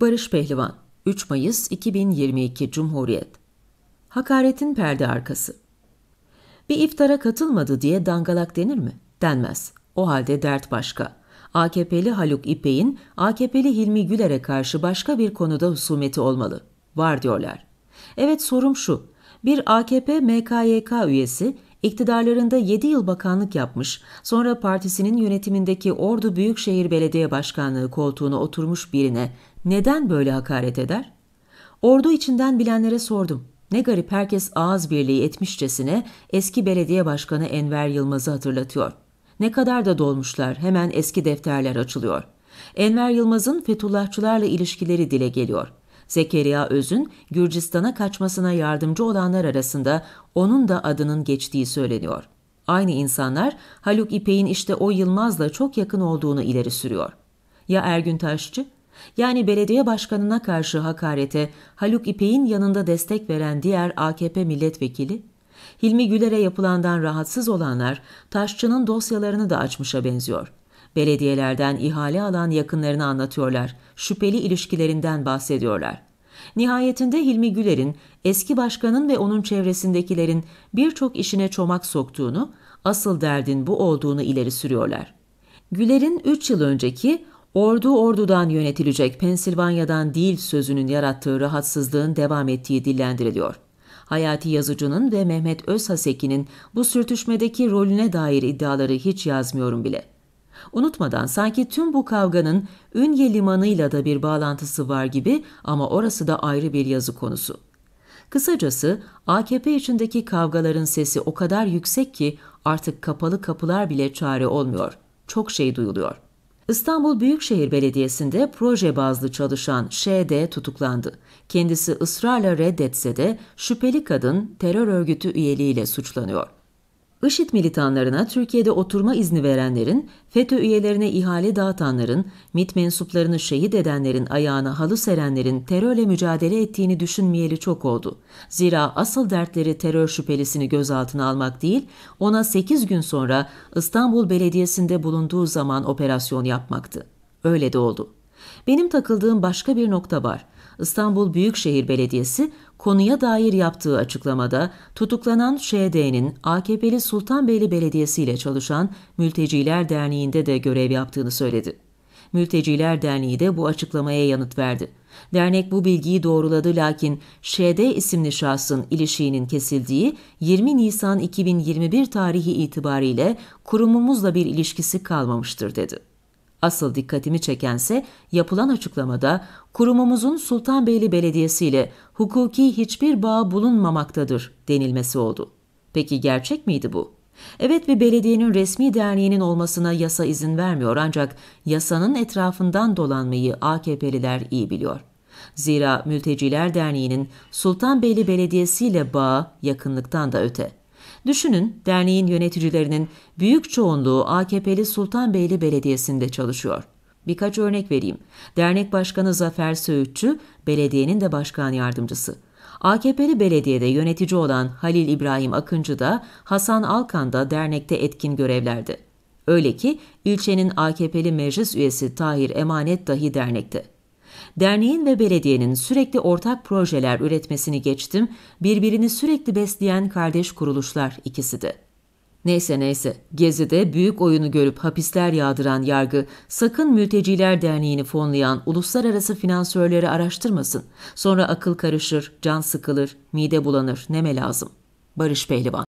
Barış Pehlivan 3 Mayıs 2022 Cumhuriyet Hakaretin perde arkası Bir iftara katılmadı diye dangalak denir mi? Denmez. O halde dert başka. AKP'li Haluk İpek'in AKP'li Hilmi Güler'e karşı başka bir konuda husumeti olmalı. Var diyorlar. Evet sorum şu. Bir AKP MKYK üyesi iktidarlarında 7 yıl bakanlık yapmış, sonra partisinin yönetimindeki Ordu Büyükşehir Belediye Başkanlığı koltuğuna oturmuş birine neden böyle hakaret eder? Ordu içinden bilenlere sordum. Ne garip herkes ağız birliği etmişçesine eski belediye başkanı Enver Yılmaz'ı hatırlatıyor. Ne kadar da dolmuşlar hemen eski defterler açılıyor. Enver Yılmaz'ın Fethullahçılarla ilişkileri dile geliyor. Zekeriya Öz'ün Gürcistan'a kaçmasına yardımcı olanlar arasında onun da adının geçtiği söyleniyor. Aynı insanlar Haluk İpek'in işte o Yılmaz'la çok yakın olduğunu ileri sürüyor. Ya Ergün Taşçı? Yani belediye başkanına karşı hakarete Haluk İpek'in yanında destek veren diğer AKP milletvekili, Hilmi Güler'e yapılandan rahatsız olanlar taşçının dosyalarını da açmışa benziyor. Belediyelerden ihale alan yakınlarını anlatıyorlar, şüpheli ilişkilerinden bahsediyorlar. Nihayetinde Hilmi Güler'in eski başkanın ve onun çevresindekilerin birçok işine çomak soktuğunu, asıl derdin bu olduğunu ileri sürüyorlar. Güler'in 3 yıl önceki Ordu ordudan yönetilecek Pensilvanya'dan değil sözünün yarattığı rahatsızlığın devam ettiği dillendiriliyor. Hayati Yazıcı'nın ve Mehmet Özhaseki'nin bu sürtüşmedeki rolüne dair iddiaları hiç yazmıyorum bile. Unutmadan sanki tüm bu kavganın Ünye Limanı'yla da bir bağlantısı var gibi ama orası da ayrı bir yazı konusu. Kısacası AKP içindeki kavgaların sesi o kadar yüksek ki artık kapalı kapılar bile çare olmuyor. Çok şey duyuluyor.'' İstanbul Büyükşehir Belediyesi'nde proje bazlı çalışan ŞD tutuklandı. Kendisi ısrarla reddetse de şüpheli kadın terör örgütü üyeliğiyle suçlanıyor. IŞİD militanlarına Türkiye'de oturma izni verenlerin, FETÖ üyelerine ihale dağıtanların, MİT mensuplarını şehit edenlerin ayağına halı serenlerin terörle mücadele ettiğini düşünmeyeli çok oldu. Zira asıl dertleri terör şüphelisini gözaltına almak değil, ona 8 gün sonra İstanbul Belediyesi'nde bulunduğu zaman operasyon yapmaktı. Öyle de oldu. Benim takıldığım başka bir nokta var. İstanbul Büyükşehir Belediyesi konuya dair yaptığı açıklamada tutuklanan ŞD'nin AKP'li Sultanbeyli Belediyesi ile çalışan Mülteciler Derneği'nde de görev yaptığını söyledi. Mülteciler Derneği de bu açıklamaya yanıt verdi. Dernek bu bilgiyi doğruladı lakin ŞD isimli şahsın ilişiğinin kesildiği 20 Nisan 2021 tarihi itibariyle kurumumuzla bir ilişkisi kalmamıştır dedi. Asıl dikkatimi çekense yapılan açıklamada kurumumuzun Sultanbeyli Belediyesi ile hukuki hiçbir bağ bulunmamaktadır denilmesi oldu. Peki gerçek miydi bu? Evet bir belediyenin resmi derneğinin olmasına yasa izin vermiyor ancak yasanın etrafından dolanmayı AKP'liler iyi biliyor. Zira Mülteciler Derneği'nin Sultanbeyli Belediyesi ile bağı yakınlıktan da öte. Düşünün derneğin yöneticilerinin büyük çoğunluğu AKP'li Sultanbeyli Belediyesi'nde çalışıyor. Birkaç örnek vereyim. Dernek Başkanı Zafer Söğütçü, belediyenin de başkan yardımcısı. AKP'li belediyede yönetici olan Halil İbrahim Akıncı da Hasan Alkan da dernekte etkin görevlerde. Öyle ki ilçenin AKP'li meclis üyesi Tahir Emanet dahi dernekte derneğin ve belediyenin sürekli ortak projeler üretmesini geçtim, birbirini sürekli besleyen kardeş kuruluşlar ikisi de. Neyse neyse, Gezi'de büyük oyunu görüp hapisler yağdıran yargı, sakın mülteciler derneğini fonlayan uluslararası finansörleri araştırmasın. Sonra akıl karışır, can sıkılır, mide bulanır, neme lazım. Barış Pehlivan